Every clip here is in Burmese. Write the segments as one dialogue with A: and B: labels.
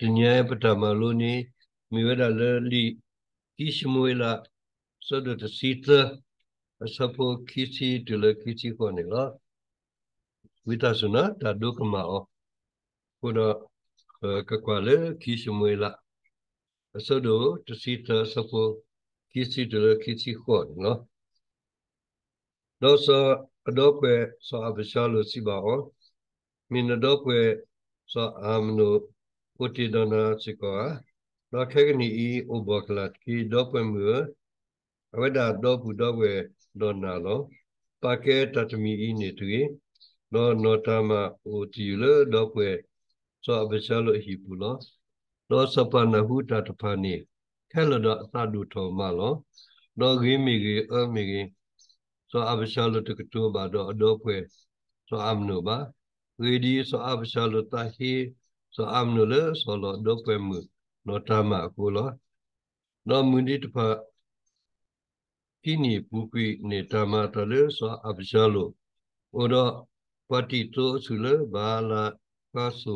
A: dunia patamaluni miweda lali kishmuela sodo ta sita sapo kisi dula kisi kone la vitasuna ta dokama o kuna kakwale kishmuela sodo ta sita sapo kisi dula kisi kone la dosa adokwe so abishalo sibao minadokwe so amno uti dona chikoa no khegni i oboklat ki dopemur avada dopu dogwe dona lo pake tatmi i ni tui no notama uti le dopwe so abachalo hi pulo no sapana hu tatapani khelo do sadu tho malo no gi mi gi a mi gi so abachalo tuktu ba do dopwe so amno ba ဝေဒီဆိုအပ္ပစာလတဟိ so am no le so lo do kwe mu no ta ma ko lo no mu ni ta pha ki ni pu kwi ne ta ma ta le so ab sha lo o do pa ti to su le ba la ka so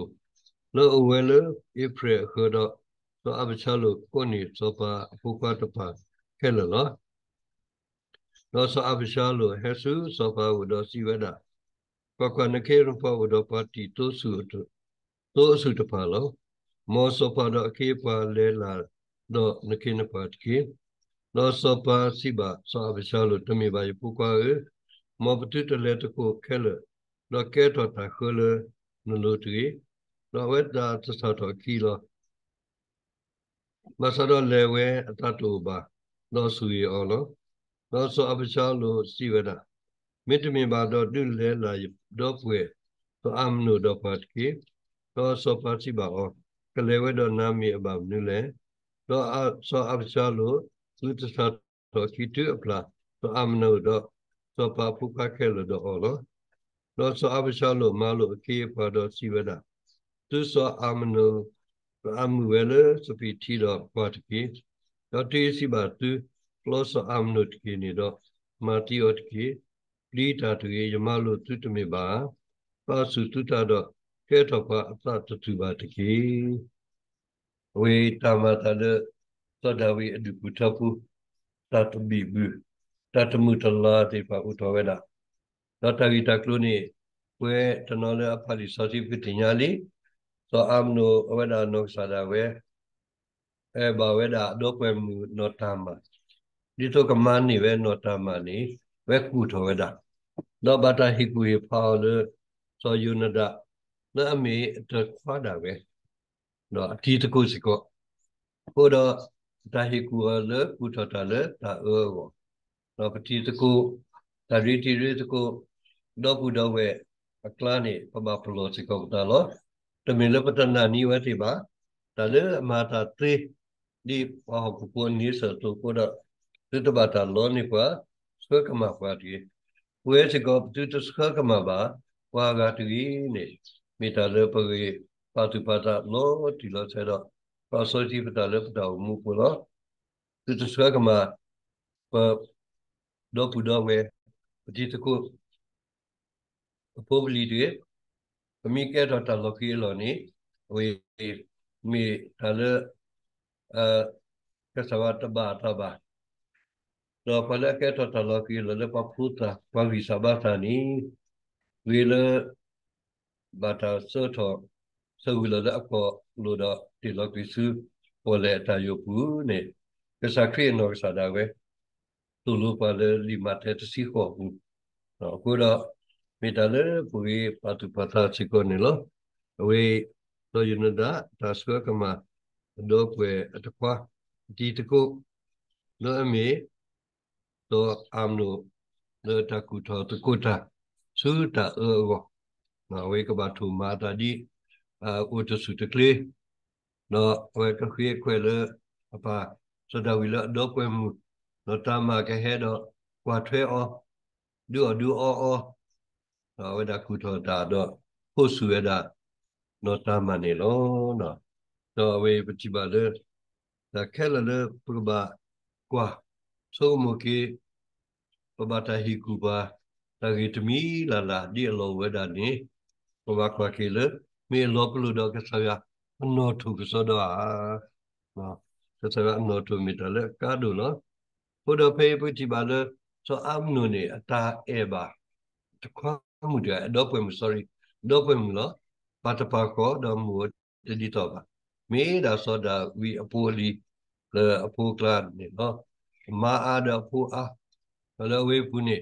A: lo o we le e pre ho do so ab sha lo ko ni so pa pu kwa ta pha ke le lo no so ab sha lo he su so pa wo do si we da ပကနခေရပဝဒပတိတုစုတုသောအစုတပါလောမောစောပါတော့အကေပါလဲလာတော့နကိနပါတကေလောစောပါစီပါစာဝိရှာလို့တမိပါယပုကွာမောပတိတလဲတကိုခဲလတော့ကဲတော့တာခလနလို့တီတော့ဝက်တာသစတော့ကီလောမဆရလဲဝဲအတတူပါတော့ဆူရအောင်လောတော့စောအပရှာလို့စီဝဒမေတ္တမေပါတော့တွလဲလာတော့ပွဲတော့အမနုတော့ပါတကေတော့စောပါစီပါအောင်ကလေးဝဲတော့နာမီအပနုလေတော့အစောအပစာလို့သူတစတော့ချီတူအပလာတော့အမနောတော့စောပါဖုခခဲလို့တော့အော်လို့တော့စောအပစာလို့မလို့အကေပါတော့စီဝဲတာသူစောအမနောအမှုဝဲလို့စပီတီတော့ပတ်ကြီးတော့တေးစီပါသူလောစောအမနောကြီးနေတော့မာတီယော့ကြီးလီတာတူရမလို့သူတမေပါပါစုတုတတော့ကဲတော့ကအတတတုပါတကေဝေတမတလသဒဝေအဒုကုထပုတတဘိဘူးတတမုတလာတေပါဥတော်ဝေလာသတဝိတကလုနိဝေတနောလအဖလိစောတိပတိညာလိသောအမနုအဝဒနောသဒဝေအဲဘဝေဒအတော့ပွဲမူနောတမဒီတော့ကမန်နိဝေနောတမနိဝေကုထောဝေဒနောဘတာဟိကုေဖောလသောယုနဒလဲအမေတခွာတာပဲနော်အတီတကုစကောဟိုတော့ဒါဟီကူလဲကုထတာလဲဒါအောနော်ပတိတကုဒါရီတီရီတကုတော့ဘူးတော့ဝဲအကလာနေပမပလိုစကောတာလောတမင်လပတနာနီဝတိပါဒါလဲအမာတာသေးဒီဘာကိုကိုနီးစတော့ကိုတော့သတ္တဘာတာလောနေပါဆွဲကမှာပါဒီဝဲစကောပတုတစခကမှာပါဝါကတူနေမေတ္တာလည်းပရိပါတုပါဒလို့ဒီလိုဆိုတော့ပါဆိုတိပတလည်းပတော်မူပလို့သူတစကမှာပတော့ပူတော့ဝဲဒီတကုအပေါ်ပလီတွေပမိကဲတော့တလောကီလောနေဝေမေတလည်းအဲကစဝတ်ဘာတဘာတော့ပလက်ကဲတော့တလောကီလောလည်းပဖူတာပဝိစဘာသနီဝေလဘာသာစောထောစောဝလဒအကောလိုဒတီလကိစုပေါ်လေတယပူနေကစားခရနောကစားဒါဝဲသူလိုပါလေလီမတ်တစီခေါ်ဘူးနော်ကိုတော့မေတ္တာလေပူရပတ်ပတာချိကိုနေလို့အဝေးတော့ယနဒဒါစကကမဒေါကွေအတကွာဒီတကုလောအမီတော့အမ်နိုလောတကူထောတကုတာသုတအောနော်ဝေကဘာထူမာတာဒီအာဥတစုတကလေနော်ဝေကခွေခွေလအပါစဒဝီလတော့ကွယ်မှုနော်တာမာကဟဲတော့ကွာထွဲအောဒူအဒူအောအောနော်ဝေဒကုထောတာတော့ဟုတ်စုရတာနော်တာမနေလောနော်တော့ဝေပတိပါလေဒါခဲလလေပကဘာကွာဆိုမကေပဘတာဟီကူပါတဂိတမီလာလာဒီအလောဝေဒာနေဘာခွာကေလမေလောကလူတော့ကဆရာအနောထုကစတော့နော်ကဆရာအနောထုမီတလေကာဒုနော်ဘုဒ္ဓဖေးပုတိပါလေဆိုအမ်နုနေအတာအေဘာတခွမှုတည်းတော့ပွင့် sorry တော့ပွင့်လို့ပါတပါကောတော့မူတဒီတော့ပါမေဒါဆိုဒါဝီအပိုလီလေအပိုကလာနေနော်မာအာဒဖူအာဘလဝေဖူနေ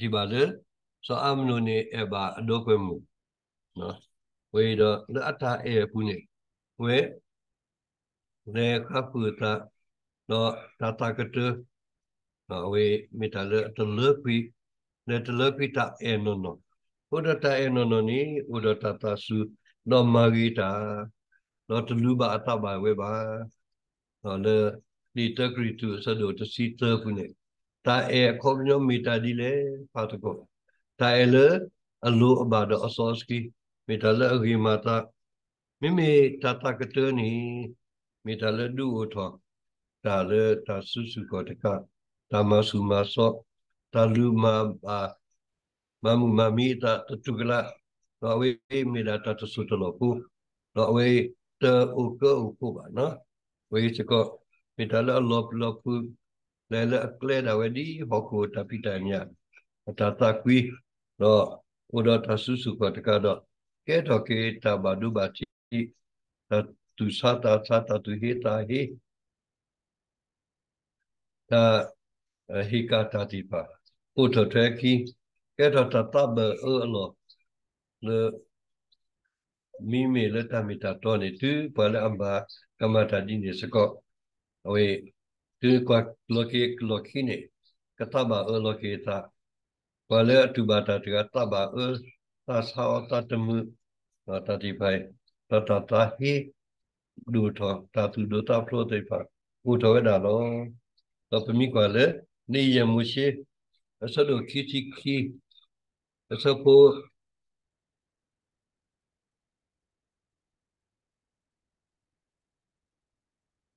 A: ဒီပါလေဆိုအမ်နုနေအေဘာအတော့ပွင့်မူနော်ဝေဒလက်ထအေပုညေဝေရေခပုတတော့တတကတနော်ဝေမိတလတလပိလက်တလပိတအေနနောဥဒတအေနနောနီဥဒတတဆုတော့မာဂီတာတော့တလူပါအတပါဝေပါတော့လေဒီတဂရီတူဆဒိုတစီတပုညေတာအေခေါမညောမိတဒီလေဖတ်ကောတာအေလအလိုအပါတော့အစောစကီမေတ္တာလအဂိမာတာမိမိတတကတနီမေတ္တာလဒုဝထောတာလတာစုစုကောတကဓမ္မစုမသောတလူမဘာမမမမီတာတုကလာတော့ဝေမေတ္တာတဆုတလောပုတော့ဝေတေဥကောဥကောပါနော်ဝေစကောမေတ္တာလလောလောပုလဲလကလဲတာဝဒီဟောကိုတပိတမြတ်တတကွီတော့ဥဒတဆုစုကောတကတော့ကေတောကေတဘာဒုဘာတိသူသာတာသာတာသူဟေတာဟေတာဟိကာတာတိပါပုထထေကိကေတောတတဘအလောလေမိမေလတမိတာတောနေသူပလအမ္ဘာကမတာဒီနေစကောအဝေသူကလောကေလောခိနေကတဘာအလောကေတာပလအတုဘာတာတကတဘာအသာသတမှုတတိပိုင်တတတဟိဒုထောတတုဒတဖလို့တေဖာဥထောဝဒါလောတပမိကလည်းနေယမုရှိအစလိုခိတိခိအစဖို့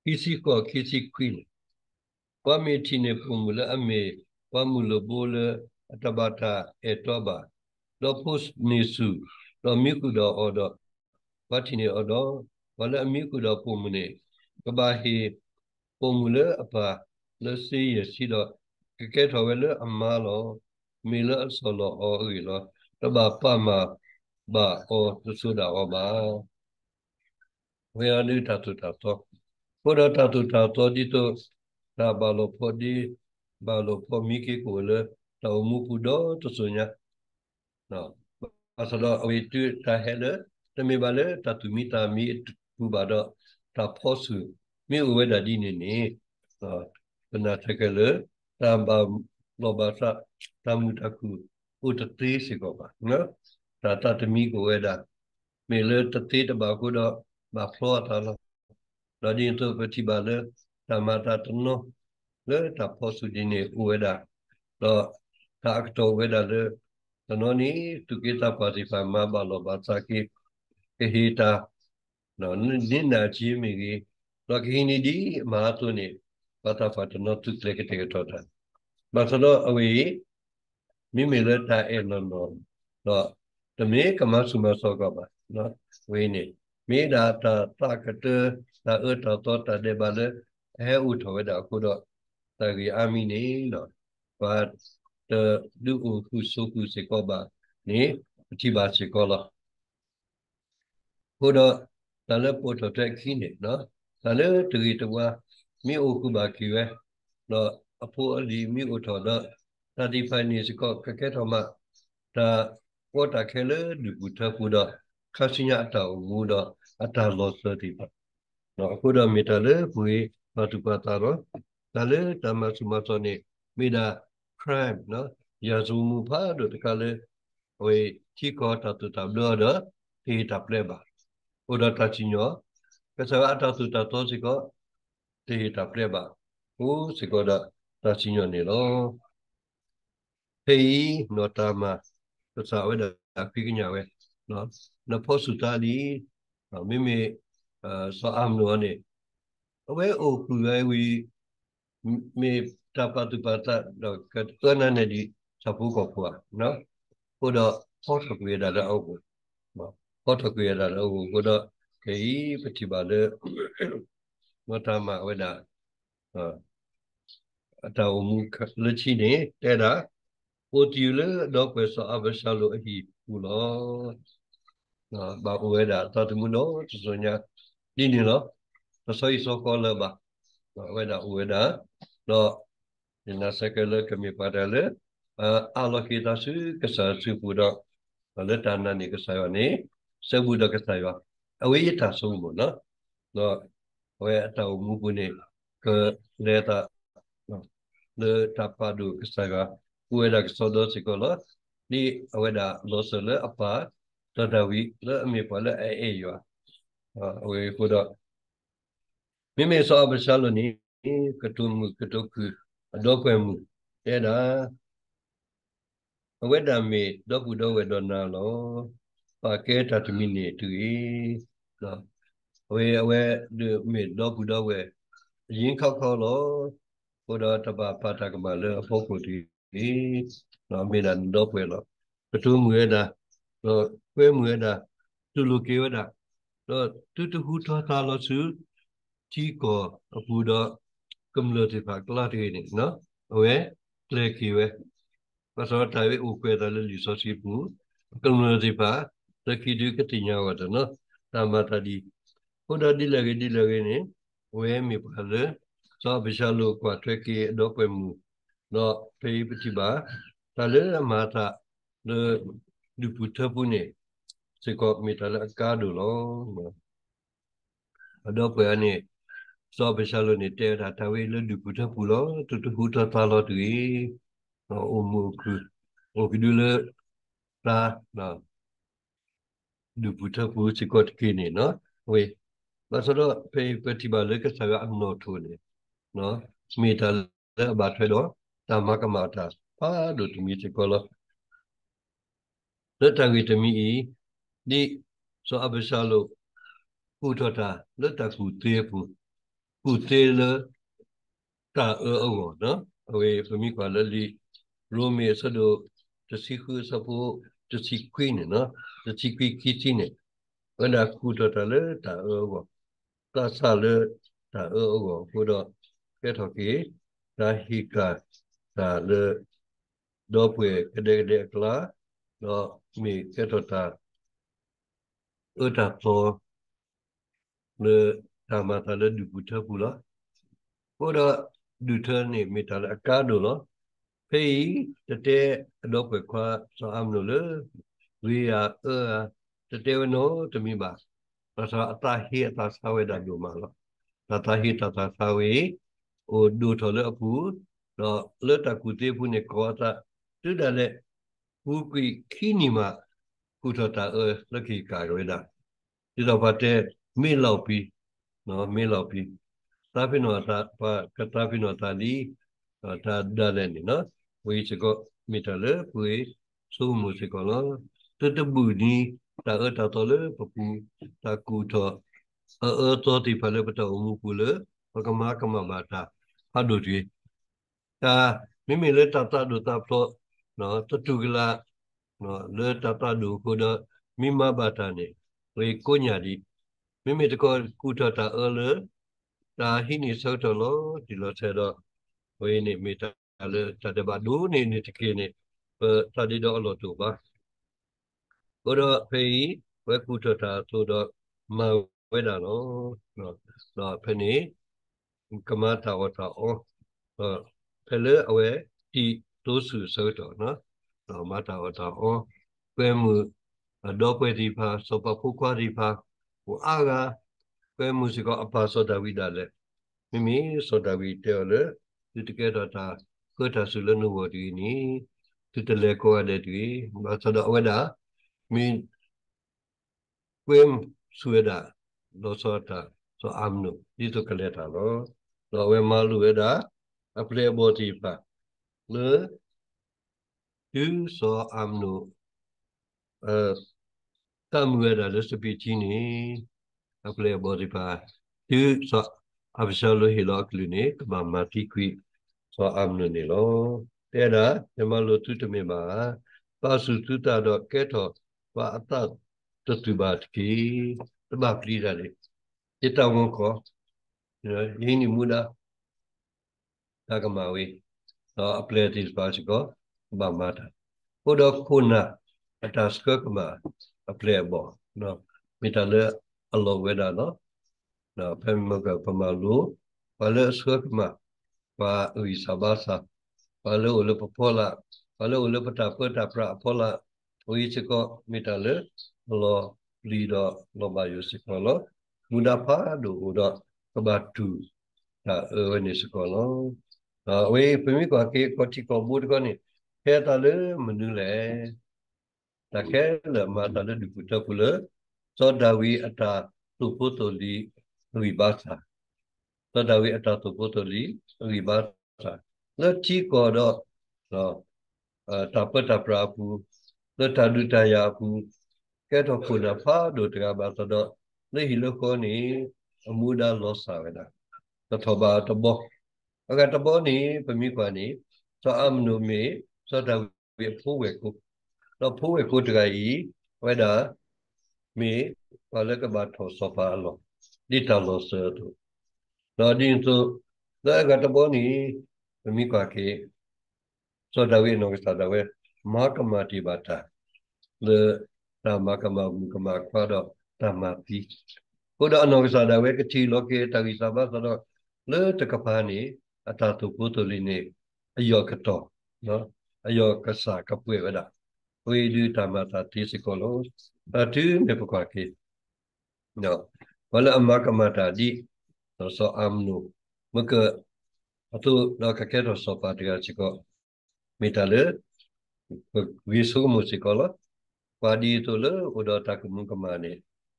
A: ခိစီကောခိစီခွင်းပမေတိနေပုံမူလအမေပမှုလဘောလအတဘတာအတောဘာလောပုစနိစုလောမိကုဒောအောဒဝတိနေအောဒဝလအမိကုဒောပုံမနေကဘာဟေပုံမူလအပါလစီရစီတော့ကကဲထော်ဝဲလအမာလောမေလအစောလောအောရီလောတဘာပမဘာအောသုစုဒါအောဘာဝေယနိတတုတတောဘုဒ္ဓတတုတတောဒီတောဒါဘာလောဖို့ဒီဘာလောဖို့မိကေကိုလတော်မူပုဒောသုညနော်အစလောအဝိတုတာဟဲလတမေပါလေတတူမီတာမီပူပါတော့တာဖောဆူမြေဝဲတာဒီနေနေသနာထကလေတမ်ဘာလောဘာသာတမ်မူတကူဥတတိစီကောပါနော်တာတတမီကိုဝဲတာမေလတတိတဘာကိုတော့ဘာဖလောတာလောလာဒီတပတိပါလေဓမ္မတာတနောလေတာဖောဆူဒီနေဝဲတာတော့တာအကတော်ဝဲတာလေ Tanoni tukita paripama balobatsaki kehita no nina chimigi lakini di mahatuni pata fatano tutleke tegetota. Masalo awi mimile ta elono no tame kama sumasoka ba no wini mi da ta ta kata ta e ta to ta de bale he uthowe da kudo ta gi amini no but လူအခုစုခုစေကောပါနေပတိပါစေကောလားဘုဒ္ဓတလည်းပို့တော်တဲ့ခင်းနေနော်တလည်းတူရီတဝါမြို့အခုပါကြီးပဲတော့အဖိုးအလီမြို့တော်တော့တာဒီဖိုင်နေစကောကကဲတော်မှာဒါပေါ်တာခဲလေဒီဘုထခုတော့ခါစညာတော်မူတော့အတာလောစတိပါနော်အခုတော့မေတ္တာလေဘုရားဘာတူပါတာတော့ဒါလည်းဓမ္မစုမစောနေမေတ္တာ crime နော်ရာဇဝမှုဖတ်တို့တခါလေဟိုတီကောတာတူတာလောတော့ဒီတပ်လဲပါဟိုတော့တချင်ရောကစားအတာတူတာတော့စီကောဒီတပ်လဲပါဟိုစီကောတော့တချင်ရောနေလောဟေးနော်တာမကစားဝဲတာခိကညာဝဲနော်နဖို့စုတာလီမိမိအာဆောအမ်လောနေအဝဲအိုပူရဲဝီမေတပတုပတတော့ကနနဲ့ဒီစပုကောကွာနော်ကိုတော့ဟောထကွေရတာအောက်ကိုဟောထကွေရတာအောက်ကိုကိုတော့ခေဤပတိပါလေမတမဝေဒအတအမှုခလချိနေတဲ့တာပိုတီလေတော့ပဲဆိုအဘရှာလိုအဟီဘူလောနော်ဘာဝေဒသတ်မှုနော်သူဆိုညာဒီနေလို့သဆိုရဆိုကောလဘာ weda weda lo ina sekele kami padale alo kita su kesa su budak le tanah ni kesayo ni sebudak kesayo awi ita sumu no lo we atau mupuni ke leta le tapadu kesayo weda kesodo sikolo ni weda lo sele apa tadawi le mi pala e e yo awi budak mimi saba salo ni katumu katoku adokwe mu tena aweda me doku dowe dona lo pa ke tatmi ni tu i no we we de me doku dowe yin khok khok lo ko do ta ba pa ta ka ma le pho ko ti ni no me na dokwe lo katumu da no kwe mu da tu lu ke da no tu tu hu tho ta lo su ជីកោអពុដកំលតិផាក្លាទីនេះណោវេក្លេគីវេបសតៃវេឧបេតលលិសសិពុកំលតិផាតគីឌីកតិញាវតណោតាមតាឌីហូដឌីលកេឌីលកេនេះវេមិផលសបិសាលោកវត្រេគីដពេមូណោពេបតិបាតលលមាតាဒឌុពុទ្ធពុនេစေကောမိတလကာဒုလောအတော့ပဲအနေစောပရှာလို့နေတဲတာတဝေလလူပုထပူလို့တူတူဟူတာတာလို့တူီနော်အုံမကူဟိုကဒူလတာနော်လူပုထပူစကော့ကိနေနော်ဝေဘာဆိုတော့ဖေပတိပါလေကစားရအနော်ထိုးနေနော်မိတလည်းဘာထွေတော့တမကမာတာပါလို့တူမီစကောလို့လက်တရီတမီဤဒီစောအပရှာလို့ဟူထတာလက်တကူသေးဘူး kutela ta ongo no awe fumi kwa lali rome sado tasiku sapo tasikui ne no tasikui kiti ne wanda kuto ta le ta ongo ta sa le ta ongo kudo keto ki ta hika ta le dopwe kede kede kla do mi keto ta uta po le ဓမ္မသလဒုကုထပုလဘောဒဒုထနေမိတလအကာဒုလဖေးတတဲအလောကွယ်ခွာဆောအမလို့လေဝေယအာတတဲဝနောတမိပါသသအတဟိအတသဝေဒဒုမာလသတဟိတသသဝေအိုဒုထလအပုတော့လွတ်တကူတေဖုန်ကောတာတူတလည်းဘူကွီခီနီမာကုထတာအလခိကာရွေးတာဒီတော့ဗတ်တဲ့မေလောက်ပြီး no melopi tapino ta pa katapino ta di ta daleni no we chiko mitale pui su mu chiko no tu tu bu ni ta e ta to le pu ta ku tho e e to ti pa le pa to mu pu le pa ka ma ka ma ba ta ha do ti ta mi mi le ta ta do ta plo no tu tu la no le ta ta do ko da mi ma ba ta ne we ko nya di မိမိတကောကုထတာအလဒါဟိနိသောတလောဒီလိုထဲတော့ဝိနိမေတ္တာလေတတဘဒုနေနေတကိနေပသတိတော်အလောတူပါဘုရောဖေဝေကုထတာသို့တော့မဝဲတာနော်တော့ဖနေကမတာဝတာအောဖလေအဝဲဒီတိုးစုသောတော်နော်တော့မတာဝတာအောကွဲမှုတော့ပွဲဒီပါစောပဖုခွာဒီပါ o haga que músico a paso da vida le mimi so da vida le tu te queda ta que ta su le nuevo de ni tu te le co de tu ma so da weda mi quem sueda lo so ta so amnu di to kale ta lo lo we ma lu weda a ple bo ti pa le tu so amnu eh Come where the Lisabethini, a play body by you so absolu hilo clinic, mamati qui so amnonilo. Tena, Yamalo tutamima, Pasu tuta dot keto, Vata tutubatki, the Bakri. Ita wonko, Yini muda, Takamawi, so a play this bicycle, Bamata. Udokuna, Ataskokama. အပလေဘောနော်မိတလေအလောဝေဒါနော်နော်ဖဲမကပမလူဘာလဲဆွတ်မပါဝိစဘာသာဘာလဲလပပေါ်လာဘာလဲလပတာပတာပရာပေါ်လာဝိချကောမိတလေလောလီတော့လောဘယုစိကောလောမူဒဖာဒူတော့ကဘတူဒါအဲနိစကောလောအဝေးပြမိကောကေကောတိကောဘူဒကောနိဟဲတာလေမနူးလေတခဲလမတန်ဒီပုတပုလသောဒဝီအတာသူပုတ္တလီဝိပါစာသောဒဝီအတာသူပုတ္တလီဝိပါစာလောတိကောတော့သောတပတပရာပူသောတဒုတယာပူကဲတော့ခုနဖာတို့တကဘာသတော့နေဟီလကောနီအမူဒါလောစာဝေဒသထောဘာတဘောအကတဘောနီပမိကွာနီသောအမနုမေသောဒဝီဖိုးဝေကုတော့ဖိုးဝေကိုတကကြီး whether me palak ba tho so pa lo di ta lo so tu lo din tu da ga ta bo ni mi ka ke so da we no sa da we ma ka ma ti ba ta le ta ma ka ma mu ka ma kwa do ta ma ti ko da no sa da we ka ti lo ke ta gi sa ba so do le ta ka pa ni အတာသူပုတ္တလိနေအယောကတောနော်အယောကဆာကပွေဝဒါ Oedu tamata tisikolos. Atu nepukwake. No. Wala amakamata di. So amnu. Maka atu nakakero so patriga chiko. Mitale. Visu musikola. Padi itule udatakumu kamane.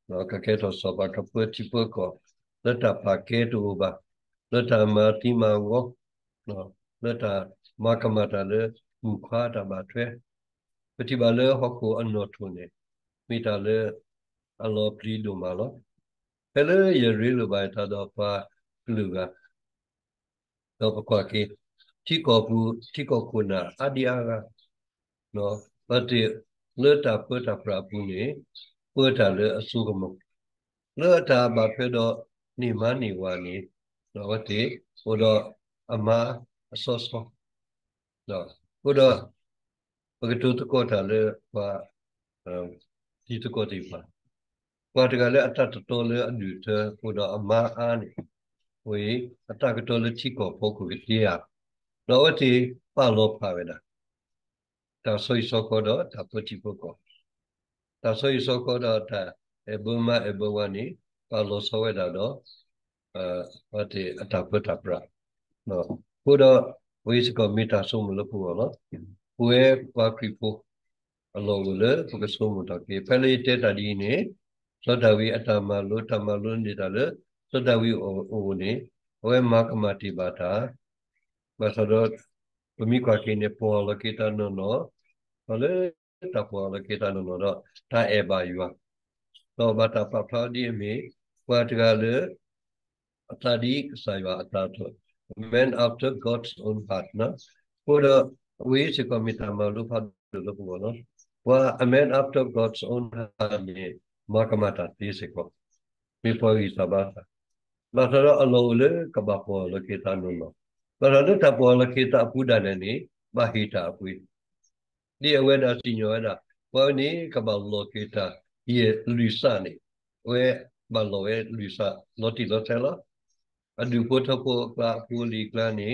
A: Nakakero so pakapu chipoko. Leta paketu uba. Leta mati mango. No. Leta makamata le. Mukhata batwe. ပတိပါလေဟောကိုအနောထုန်နေမိတာလေအလောပလီလိုမာလောဖဲလေရရီလိုပါတာတော့ပါကလူကတော့ပကွာကေတိကောဘူးတိကောကုနာအဒီအာကနော်ပတိလေတာပတာပရာဘူးနေပတာလေအစုကမလေတာဘာဖဲတော့နေမနေဝါနေနော်ဝတိဟိုတော့အမအစောစောနော်ဟိုတော့ကတူတကောတာလေဘာဒီတကောဒီပါဘာတကလည်းအတတတော်လေအညူတဲ့ကိုတော့အမအားနေဝေးအတကတော်လေချီကောပုဂ္ဂိုလ်ကြီးရတော့ဒီပါလို့ပါပဲလားဒါဆိုရဆိုကတော့ဒါပတိပုဂ္ဂိုလ်ဒါဆိုရဆိုကတော့ဒါအဘမအဘဝနီပါလို့ဆိုရတော့အဲဘာတိအတပတပရနော်ကိုတော့ဝေးစကောမေတ္တာဆုံးမလို့ပေါ့နော် puer wakripo alongule pukesomu take pele te tadi ne sodawi atama lo tama lo ni dale sodawi o ne oe makamati bata masado pumi kwa ke ne po lo ke ta no no ale ta po lo ke ta no no do ta e ba yuwa to bata pa pha di me kwa ta le atadi sa yuwa atato man after god's own partner for the we should come with them look for look for no well a man after god's own hand makamata tisiko before he sabata basara alole kabapo lokita nuno basara tapo lokita apuda nani bahita apui ni awena sinyora wani kabalo lokita ye luisani we baloe luisa loti lotela adu potapo ka puli klani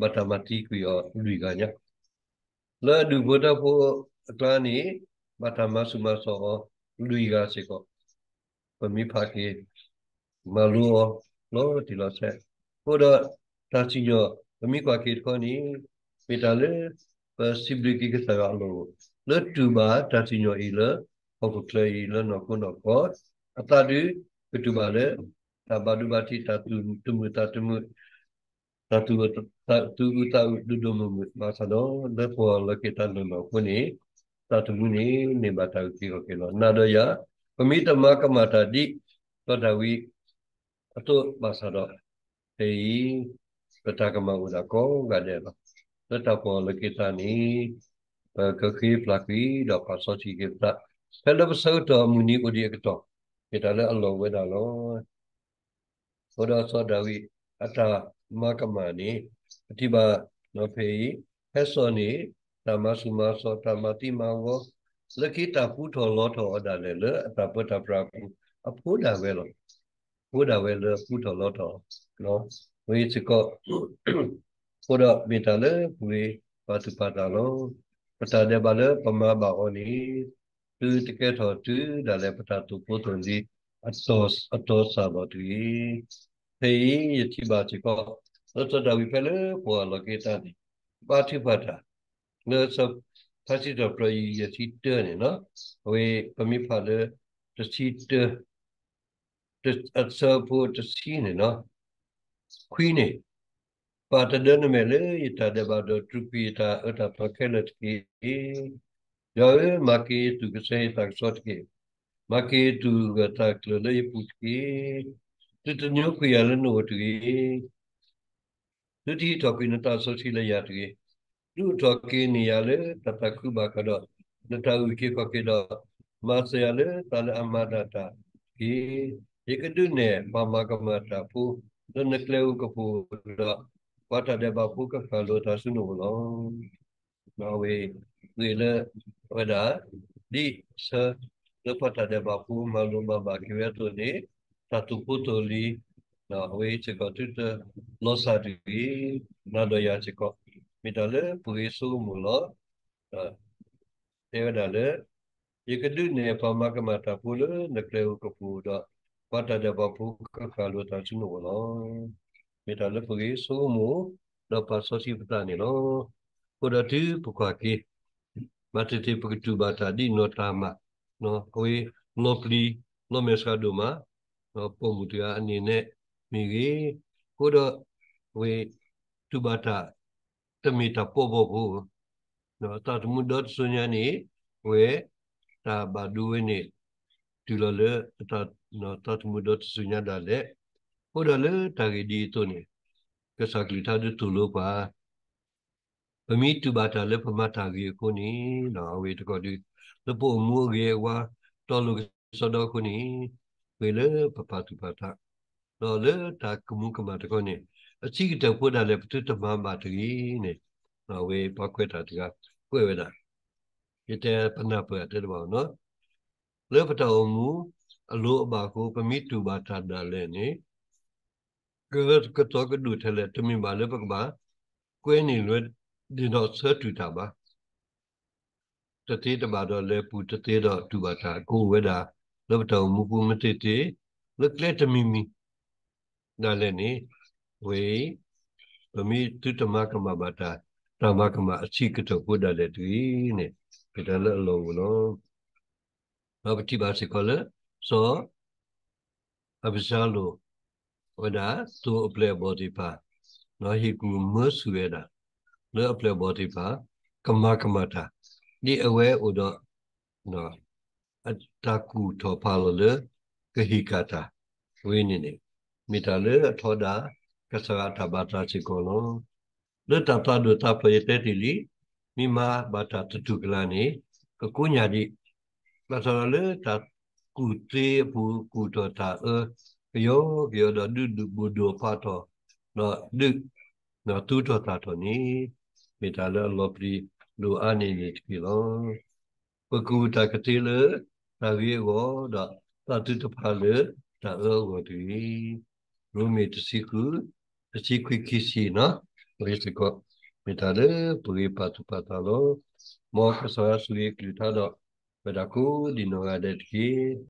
A: matematiki o duiganya la du boda po atlani matama suma so duiga se ko pami phake malu o lo tilo se boda ta chinyo pami kwa ke ko ni petale possibility ke sa lo le tu ba ta chinyo i le ho ko kle i le no ko no ko atadu tu ba le ta ba du ba ti ta tu tu mu ta tu mu tatu tatu tau dudu mu masado lepo la kita lema kuni tatu muni ne bata uti ko kelo nado ya pemita maka mata di padawi atau masado tei peta kama udako gade la tetapo la kita ni kaki plaki dapat soci kita kalau bersauda muni odi kita kita le Allah wedalo Soda sodawi ada makamani tiba no pei hesoni tamasuma so tamati mango lakita puto loto adale le tapata prapu apuda velo puda velo puto loto no we chiko puda mitale we patu patalo patade bale pama baoni tu ticket ho tu dale patatu potonji atos atosa batui hei ti ba ti ko ta da wi pe le po la ke ta ni ba ti ba da ne so ta ti do pro yi ye ti de ni no we pa mi pha le ta ti de ta at so po ta si ni no kwi ni ba ta de ne me le yi ta de ba do tru pi ta a ta pa ke le ti yo ma ke tu ke se ta so ti ke ma ke tu ga ta le le pu ki သူတညိုခွေရလနိုတူသူတီတော်ကိနတာဆိုစီလရတူသူတော်ကိနေရလေတတခုဘကတော့နတဝိကေကကေတော့မဆရလေတလအမဒတာဒီဧကတုနေပမကမတာပူဒနကလေကပူတော့ဝတ္တတဲ့ဘပုကခလောတဆုနဘလောနော်ဝေဒီလေဝဒဒီဆရပတတဲ့ဘပုမလုံးဘဘကေဝတုနေ tatuputuli na we chika tuta losari na doya chika mitale puisu mula tevedale yekadu ne pamakamata pula nakleu kapuda pata da bapu kakalu ta chinulo mitale puisu mu na pasosi patani lo kodati pukaki matete pukutu bata di notama no we nopli no mesaduma နော်ပုံမူတရားအနေနဲ့မိကြီးကိုတော့ဝေတုဘာတာတမီတာပေါ်ပေါ်ဘူးနော်တတ်မှုဒတ်ဆုညာနေဝေတာဘာဒူဝေနေဒီလိုလေတတ်နော်တတ်မှုဒတ်ဆုညာဒါလေဟိုတော့လေတာဂီဒီတုန်ကစားကလီတာဒူတူလိုပါပမိတုဘာတာလေပမတာဂီကိုနီနော်ဝေတကောဒီလပို့မှုရေဝါတော်လို့စောတော့ကိုနီမေလပပတုပတာတော့လေတာကမှုကမတကောနေအချိကတပွတာလေပတုတမမတကြီးနေနော်ဝေပခွေတာတကကွေဝဒရတဲ့ပနပတဲ့ဘောနော်လေပတောမူအလိုအပါကိုပမိတူပါတာတလည်းနေကတော့ကတော့ထလဲတမင်ပါလေပကပါကွေးနေလွဲဒီတော့ဆတူတာပါတတိတပါတော့လေပူတတိတော့တူပါတာကိုဝဲတာလောဘတောမူကူမတိတိလက်လက်တမီမီဒါလည်းနေဝေဗမိတုတမကမဘာတာတမကမအချိကတောဘုဒ္ဓလည်းတူနေပြတယ်လည်းအလုံးလုံးဘာပတိပါစကောလဲဆိုအပ္ပဇာလိုဝဒသူအပလေဘောဓိပါနောဟိကူမဆွေတာလောအပလေဘောဓိပါကမကမတာဒီအဝဲဥဒနော်ตากูทอพาลเลกะฮิกาตาဝိနည်းနေမိတလေထောဒာကဆရာတဘာတာချီကောလောလတတဒတပရေတေလီမိမာဘာတာတတုကလာနေကကုညာတိမဆရလေတကုတေဘူကုတတာအယောယောဒဒုဒုဘူဒပတောနောဒုနောတုတတာတောနိမိတလေလောပရီလူအာနေတိလောပကုတကတိလေနာဂေဝဒါသတုတဖလေဒါရောဝတိရူမီတစီကုတစီခွိခိစီနော်ဘယ်စကောမေတ္တာလေပရိပတ်ပတ်တော်မောခဆောရဆွေကလူထတော့ဘဒကုဒီနောရဒတိ